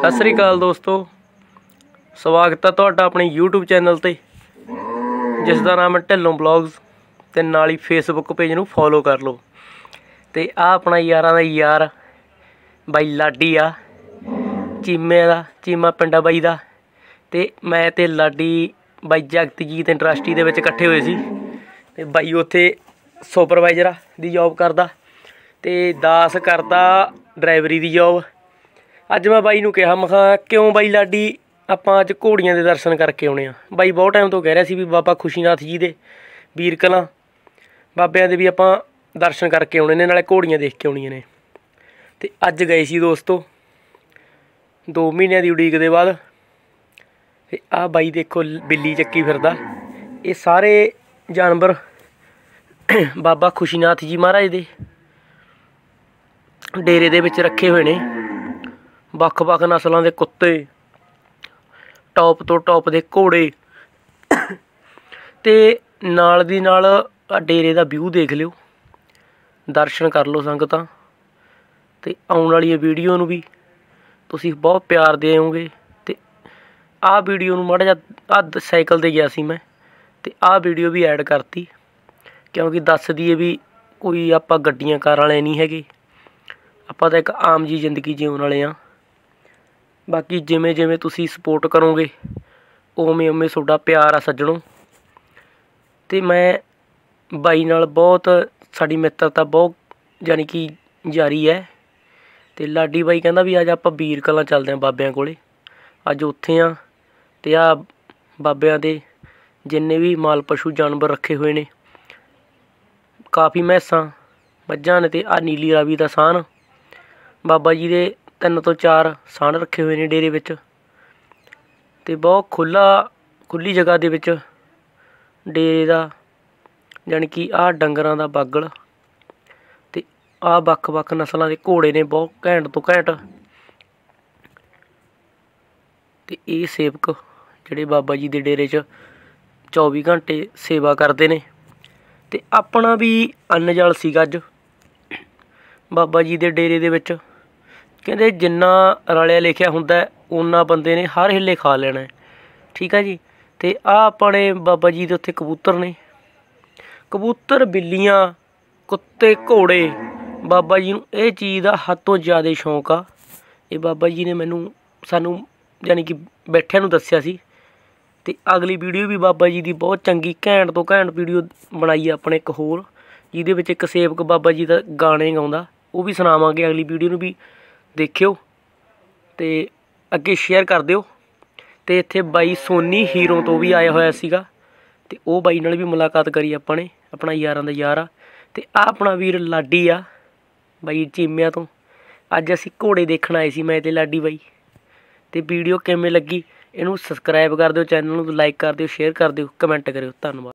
ਸਤਿ ਸ੍ਰੀ ਅਕਾਲ ਦੋਸਤੋ ਸਵਾਗਤ ਹੈ ਤੁਹਾਡਾ ਆਪਣੇ YouTube ਚੈਨਲ ਤੇ ਜਿਸ ਦਾ ਨਾਮ ਹੈ ਢਿੱਲੋਂ ਬਲੌਗਸ ਤੇ ਨਾਲ ਹੀ Facebook ਪੇਜ ਨੂੰ ਫੋਲੋ ਕਰ ਲਓ ਤੇ ਆ ਆਪਣਾ ਯਾਰਾਂ ਦਾ ਯਾਰ ਬਾਈ ਲਾਡੀ ਆ ਚੀਮੇ ਦਾ ਚੀਮਾ ਪਿੰਡਾ ਬਾਈ ਦਾ ਤੇ ਮੈਂ ਤੇ ਲਾਡੀ ਬਾਈ ਜਗਤਜੀਤ ਇੰਡਸਟਰੀ ਦੇ ਵਿੱਚ ਇਕੱਠੇ ਹੋਏ ਸੀ ਤੇ ਬਾਈ ਉੱਥੇ ਸੁਪਰਵਾਈਜ਼ਰ ਦੀ ਜੌਬ ਕਰਦਾ ਤੇ ਦਾਸ ਕਰਦਾ ਡਰਾਈਵਰੀ ਦੀ ਜੌਬ ਅੱਜ ਮੈਂ ਬਾਈ ਨੂੰ ਕਿਹਾ ਮਖਾ ਕਿਉਂ ਬਾਈ ਲਾਡੀ ਆਪਾਂ ਅੱਜ ਘੋੜੀਆਂ ਦੇ ਦਰਸ਼ਨ ਕਰਕੇ ਆਉਣੇ ਆ ਬਾਈ ਬਹੁਤ ਟਾਈਮ ਤੋਂ ਕਹਿ ਰਿਹਾ ਸੀ ਵੀ ਬਾਬਾ ਖੁਸ਼ੀਨਾਥ ਜੀ ਦੇ ਵੀਰ ਬਾਬਿਆਂ ਦੇ ਵੀ ਆਪਾਂ ਦਰਸ਼ਨ ਕਰਕੇ ਆਉਣੇ ਨੇ ਨਾਲੇ ਘੋੜੀਆਂ ਦੇਖ ਕੇ ਆਉਣੀਆਂ ਨੇ ਤੇ ਅੱਜ ਗਏ ਸੀ ਦੋਸਤੋ 2 ਮਹੀਨਿਆਂ ਦੀ ਉਡੀਕ ਦੇ ਬਾਅਦ ਤੇ ਆਹ ਬਾਈ ਦੇਖੋ ਬਿੱਲੀ ਚੱਕੀ ਫਿਰਦਾ ਇਹ ਸਾਰੇ ਜਾਨਵਰ ਬਾਬਾ ਖੁਸ਼ੀਨਾਥ ਜੀ ਮਹਾਰਾਜ ਦੇ ਡੇਰੇ ਦੇ ਵਿੱਚ ਰੱਖੇ ਹੋਏ ਨੇ ਵੱਖ-ਵੱਖ ਨਸਲਾਂ ਦੇ ਕੁੱਤੇ ਟੌਪ ਤੋਂ ਟੌਪ ਦੇ ਘੋੜੇ ਤੇ ਨਾਲ ਦੀ ਨਾਲ ਡੇਰੇ ਦਾ ਵਿਊ ਦੇਖ ਲਿਓ ਦਰਸ਼ਨ ਕਰ ਲਓ ਸੰਗਤਾਂ ਤੇ ਆਉਣ ਵਾਲੀ ਵੀਡੀਓ ਨੂੰ ਵੀ ਤੁਸੀਂ ਬਹੁਤ ਪਿਆਰ ਦੇਵੋਗੇ ਤੇ ਆਹ ਵੀਡੀਓ ਨੂੰ ਮੜ ਜਾ ਆ ਸਾਈਕਲ ਤੇ ਗਿਆ ਸੀ ਮੈਂ ਤੇ ਆਹ ਵੀਡੀਓ ਵੀ ਐਡ ਕਰਤੀ ਕਿਉਂਕਿ ਦੱਸ ਦਈਏ ਵੀ ਕੋਈ ਆਪਾਂ ਗੱਡੀਆਂ ਕਾਰਾਂ ਵਾਲੇ ਨਹੀਂ ਹੈਗੇ ਆਪਾਂ ਤਾਂ ਇੱਕ ਆਮ ਜੀ ਜ਼ਿੰਦਗੀ ਜਿਉਣ ਵਾਲੇ ਆ ਬਾਕੀ ਜਿਵੇਂ ਜਿਵੇਂ ਤੁਸੀਂ ਸਪੋਰਟ ਕਰੋਗੇ ਉਵੇਂ ਉਵੇਂ ਤੁਹਾਡਾ ਪਿਆਰ ਆ ਸੱਜਣੋ ਤੇ ਮੈਂ ਬਾਈ ਨਾਲ ਬਹੁਤ ਸਾਡੀ ਮਿੱਤਰਤਾ ਬਹੁਤ ਯਾਨੀ ਕਿ ਜਾਰੀ ਹੈ ਤੇ ਲਾਡੀ ਬਾਈ ਕਹਿੰਦਾ ਵੀ ਅੱਜ ਆਪਾਂ ਵੀਰ ਕਲਾਂ ਚੱਲਦੇ ਆਂ ਬਾਬਿਆਂ ਕੋਲੇ ਅੱਜ ਉੱਥੇ ਆ ਤੇ ਆ ਬਾਬਿਆਂ ਦੇ ਜਿੰਨੇ ਵੀ ਮਾਲ ਪਸ਼ੂ ਜਾਨਵਰ ਰੱਖੇ ਹੋਏ ਨੇ ਕਾਫੀ ਮੈਸਾਂ ਮੱਝਾਂ ਨੇ ਤੇ ਆ ਨੀਲੀ ਰਾਵੀ ਦਾ ਸਾਨ ਬਾਬਾ ਜੀ ਦੇ ਤਿੰਨ ਤੋਂ ਚਾਰ ਸਾਣ ਰੱਖੇ ਹੋਏ ਨੇ ਡੇਰੇ ਵਿੱਚ ਤੇ ਬਹੁਤ ਖੁੱਲਾ ਖੁੱਲੀ ਜਗ੍ਹਾ ਦੇ ਵਿੱਚ ਡੇਰੇ ਦਾ ਜਾਨੀ ਕਿ ਆਹ ਡੰਗਰਾਂ ਦਾ ਬਾਗਲ ਤੇ ਆਹ ਵੱਖ-ਵੱਖ ਨਸਲਾਂ ਦੇ ਘੋੜੇ ਨੇ ਬਹੁਤ ਘੈਂਟ ਤੋਂ ਘੈਂਟ ਤੇ ਇਹ ਸੇਵਕ ਜਿਹੜੇ ਬਾਬਾ ਜੀ ਦੇ ਡੇਰੇ 'ਚ 24 ਘੰਟੇ ਸੇਵਾ ਕਰਦੇ ਨੇ ਤੇ ਆਪਣਾ ਵੀ ਅੰਨ ਜਲ ਸੀਗਾ ਅੱਜ ਬਾਬਾ ਜੀ ਦੇ ਡੇਰੇ ਦੇ ਵਿੱਚ ਕਹਿੰਦੇ ਜਿੰਨਾ ਰਲਿਆ ਲਿਖਿਆ ਹੁੰਦਾ ਉਹਨਾਂ ਬੰਦੇ ਨੇ ਹਰ ਹਿੱਲੇ ਖਾ ਲੈਣਾ ਠੀਕ ਆ ਜੀ ਤੇ ਆ ਆਪਣੇ ਬਾਬਾ ਜੀ ਦੇ ਉੱਥੇ ਕਬੂਤਰ ਨੇ ਕਬੂਤਰ ਬਿੱਲੀਆਂ ਕੁੱਤੇ ਘੋੜੇ ਬਾਬਾ ਜੀ ਨੂੰ ਇਹ ਚੀਜ਼ ਦਾ ਹੱਦ ਤੋਂ ਜ਼ਿਆਦਾ ਸ਼ੌਂਕ ਆ ਇਹ ਬਾਬਾ ਜੀ ਨੇ ਮੈਨੂੰ ਸਾਨੂੰ ਯਾਨੀ ਕਿ ਬੈਠਿਆਂ ਨੂੰ ਦੱਸਿਆ ਸੀ ਤੇ ਅਗਲੀ ਵੀਡੀਓ ਵੀ ਬਾਬਾ ਜੀ ਦੀ ਬਹੁਤ ਚੰਗੀ ਘੈਂਟ ਤੋਂ ਘੈਂਟ ਵੀਡੀਓ ਬਣਾਈ ਆ ਆਪਣੇ ਇੱਕ ਹੋਰ ਜਿਹਦੇ ਵਿੱਚ ਇੱਕ ਸੇਵਕ ਬਾਬਾ ਜੀ ਦਾ ਗਾਣੇ ਗਾਉਂਦਾ ਉਹ ਵੀ ਸੁਣਾਵਾਂਗੇ ਅਗਲੀ ਵੀਡੀਓ ਨੂੰ ਵੀ ਦੇਖਿਓ ਤੇ ਅੱਗੇ ਸ਼ੇਅਰ ਕਰ ਦਿਓ ਤੇ ਇੱਥੇ ਬਾਈ ਸੋਨੀ ਹੀਰੋ ਤੋਂ ਵੀ ਆਇਆ ਹੋਇਆ ਸੀਗਾ ਤੇ ਉਹ ਬਾਈ ਨਾਲ ਵੀ ਮੁਲਾਕਾਤ ਕਰੀ ਆਪਾਂ ਨੇ ਆਪਣਾ ਯਾਰਾਂ ਦਾ ਯਾਰ ਆ ਤੇ ਆ ਆਪਣਾ ਵੀਰ ਲਾਡੀ ਆ ਬਾਈ ਚੀਮਿਆਂ ਤੋਂ ਅੱਜ ਅਸੀਂ ਘੋੜੇ ਦੇਖਣ ਆਏ ਸੀ ਮੈਂ ਤੇ ਲਾਡੀ ਬਾਈ ਤੇ ਵੀਡੀਓ ਕਿਵੇਂ ਲੱਗੀ ਇਹਨੂੰ ਸਬਸਕ੍ਰਾਈਬ ਕਰ ਦਿਓ ਚੈਨਲ ਨੂੰ ਲਾਈਕ ਕਰ ਦਿਓ ਸ਼ੇਅਰ ਕਰ ਦਿਓ ਕਮੈਂਟ ਕਰਿਓ ਧੰਨਵਾਦ